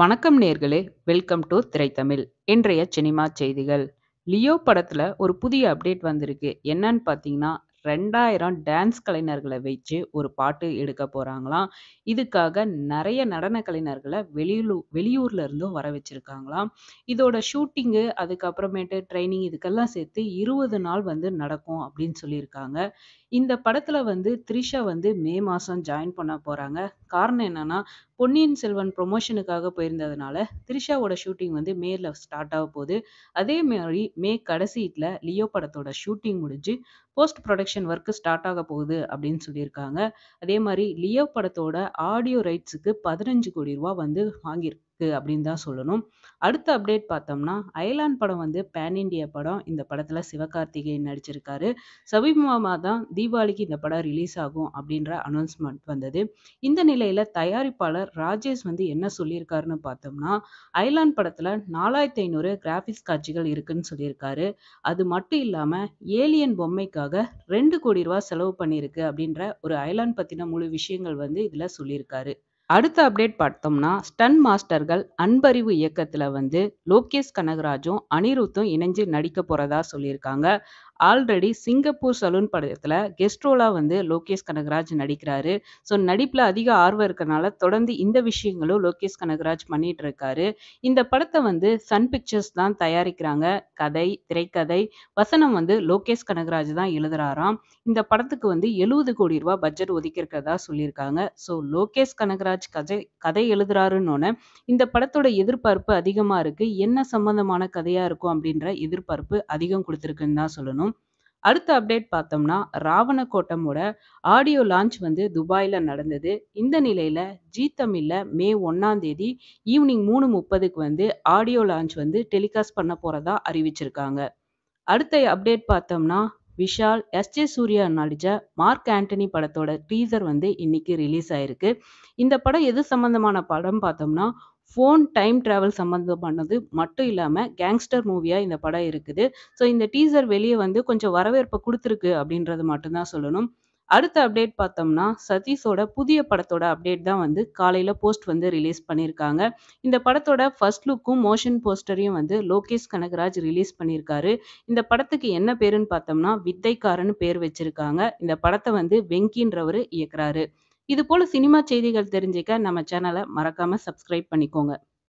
வணக்கம் நேர்களே welcome to திரைத்தமிழ் இன்றைய சினிமா செய்திகள் லியோ படத்தில் ஒரு புதிய அப்டேட் வந்திருக்கு என்னன்னு பார்த்தீங்கன்னா ரெண்டாயிரம் டான்ஸ் கலைஞர்களை வச்சு ஒரு பாட்டு எடுக்க போகிறாங்களாம் இதுக்காக நிறைய நடன கலைஞர்களை வெளியூ வெளியூர்ல இருந்தும் வர வச்சிருக்காங்களாம். இதோட ஷூட்டிங்கு, அதுக்கப்புறமேட்டு ட்ரெய்னிங் இதுக்கெல்லாம் சேர்த்து இருபது நாள் வந்து நடக்கும் அப்படின்னு சொல்லியிருக்காங்க. இந்த படத்தில் வந்து த்ரிஷா வந்து மே மாதம் ஜாயின் பண்ண போகிறாங்க காரணம் என்னன்னா, பொன்னியின் செல்வன் ப்ரொமோஷனுக்காக போயிருந்ததுனால, த்ரிஷாவோட ஷூட்டிங் வந்து மேல ஸ்டார்ட் ஆக போகுது அதே மாதிரி மே கடைசில லியோ படத்தோட ஷூட்டிங் முடிஞ்சு post production production work start ஆக போகுது அப்படின்னு சொல்லியிருக்காங்க அதே மாதிரி லியோ படத்தோட ஆடியோ ரைட்ஸுக்கு பதினஞ்சு கோடி ரூபா வந்து வாங்கியிருக்கு இருக்கு அப்படின்னு தான் சொல்லணும் அடுத்த அப்டேட் பார்த்தோம்னா அயலான் படம் வந்து பேன் இண்டியா படம் இந்த படத்தில் சிவகார்த்திகேயன் நடிச்சிருக்காரு சமீபமா தான் தீபாவளிக்கு இந்த படம் ரிலீஸ் ஆகும் அப்படின்ற அனௌன்ஸ்மெண்ட் வந்தது இந்த நிலையில் தயாரிப்பாளர் ராஜேஷ் வந்து என்ன சொல்லியிருக்காருன்னு பார்த்தோம்னா அயலான் படத்தில் நாலாயிரத்தி ஐநூறு கிராஃபிக்ஸ் காட்சிகள் இருக்குன்னு சொல்லியிருக்காரு அது மட்டும் இல்லாமல் ஏலியன் பொம்மைக்காக ரெண்டு கோடி ரூபா செலவு பண்ணியிருக்கு அப்படின்ற ஒரு அயலான் பற்றின முழு விஷயங்கள் வந்து இதில் சொல்லியிருக்காரு அடுத்த அப்டேட் பார்த்தோம்னா ஸ்டன் மாஸ்டர்கள் அன்பறிவு இயக்கத்துல வந்து லோகேஷ் கனகராஜும் அனிருத்தும் இணைஞ்சு நடிக்க போறதா சொல்லியிருக்காங்க ஆல்ரெடி சிங்கப்பூர் சலூன் படத்தில் கெஸ்ட்ரோலாக வந்து லோகேஷ் கனகராஜ் நடிக்கிறாரு ஸோ நடிப்பில் அதிக ஆர்வம் இருக்கிறனால தொடர்ந்து இந்த விஷயங்களும் லோகேஷ் கனகராஜ் பண்ணிட்டு இருக்காரு இந்த படத்தை வந்து சன் பிக்சர்ஸ் தான் தயாரிக்கிறாங்க கதை திரைக்கதை வசனம் வந்து லோகேஷ் கனகராஜ் தான் எழுதுறாராம் இந்த படத்துக்கு வந்து எழுபது கோடி ரூபா பட்ஜெட் ஒதுக்கியிருக்கிறதா சொல்லியிருக்காங்க ஸோ லோகேஷ் கனகராஜ் கதை கதை எழுதுறாருன்னொன்னே இந்த படத்தோட எதிர்பார்ப்பு அதிகமாக இருக்குது என்ன சம்பந்தமான கதையாக இருக்கும் அப்படின்ற எதிர்பார்ப்பு அதிகம் கொடுத்துருக்குன்னு தான் சொல்லணும் அடுத்த அப்டேட் பார்த்தோம்னா ராவணக்கோட்டமோட ஆடியோ லான்ச் வந்து துபாயில் நடந்தது இந்த நிலையில் ஜி தமிழில் மே ஒன்றாம் தேதி ஈவினிங் மூணு முப்பதுக்கு வந்து ஆடியோ லான்ச் வந்து டெலிகாஸ்ட் பண்ண போகிறதா அறிவிச்சிருக்காங்க அடுத்த அப்டேட் பார்த்தோம்னா விஷால் எஸ் ஜே சூர்யா நடித்த மார்க் ஆண்டனி படத்தோட டீசர் வந்து இன்னைக்கு ரிலீஸ் ஆயிருக்கு இந்த படம் எது சம்மந்தமான படம் பார்த்தோம்னா ஃபோன் டைம் ட்ராவல் சம்மந்தமானது மட்டும் இல்லாமல் கேங்ஸ்டர் மூவியாக இந்த படம் இருக்குது ஸோ இந்த டீசர் வெளியே வந்து கொஞ்சம் வரவேற்பை கொடுத்துருக்கு அப்படின்றது மட்டும்தான் சொல்லணும் அடுத்த அப்டேட் பார்த்தோம்னா சதீஷோட புதிய படத்தோட அப்டேட் தான் வந்து காலையில் போஸ்ட் வந்து ரிலீஸ் பண்ணியிருக்காங்க இந்த படத்தோட ஃபர்ஸ்ட் லுக்கும் மோஷன் போஸ்டரையும் வந்து லோகேஷ் கனகராஜ் ரிலீஸ் பண்ணியிருக்காரு இந்த படத்துக்கு என்ன பேருன்னு பார்த்தோம்னா வித்தைக்காரன்னு பேர் வச்சிருக்காங்க இந்த படத்தை வந்து வெங்கின்றவர் இயக்குறாரு இது போல சினிமா செய்திகள் தெரிஞ்சுக்க நம்ம சேனலை மறக்காம சப்ஸ்கிரைப் பண்ணிக்கோங்க